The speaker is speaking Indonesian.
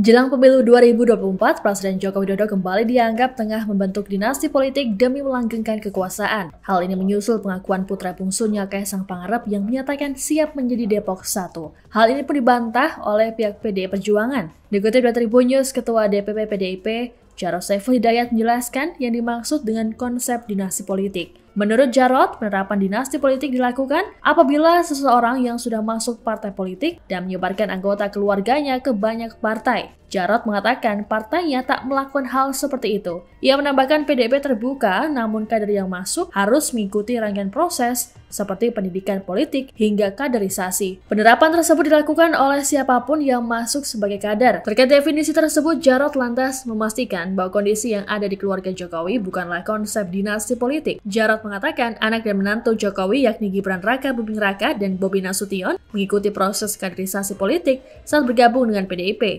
Jelang pemilu 2024, Presiden Joko Widodo kembali dianggap tengah membentuk dinasti politik demi melanggengkan kekuasaan. Hal ini menyusul pengakuan putra bungsunya Kaisang Pangarep yang menyatakan siap menjadi Depok Satu. Hal ini pun dibantah oleh pihak PDI Perjuangan. Dikutip dari Tribun News, Ketua DPP PDIP, Jarod Saiful Hidayat menjelaskan yang dimaksud dengan konsep dinasti politik. Menurut Jarot, penerapan dinasti politik dilakukan apabila seseorang yang sudah masuk partai politik dan menyebarkan anggota keluarganya ke banyak partai. Jarot mengatakan partainya tak melakukan hal seperti itu. Ia menambahkan PDB terbuka, namun kader yang masuk harus mengikuti rangkaian proses seperti pendidikan politik hingga kaderisasi. Penerapan tersebut dilakukan oleh siapapun yang masuk sebagai kader. Terkait definisi tersebut, Jarot lantas memastikan bahwa kondisi yang ada di keluarga Jokowi bukanlah konsep dinasti politik. Jarot sempat mengatakan anak dan menantu Jokowi yakni Gibran Raka Buming Raka dan Bobi Nasution mengikuti proses kaderisasi politik saat bergabung dengan PDIP.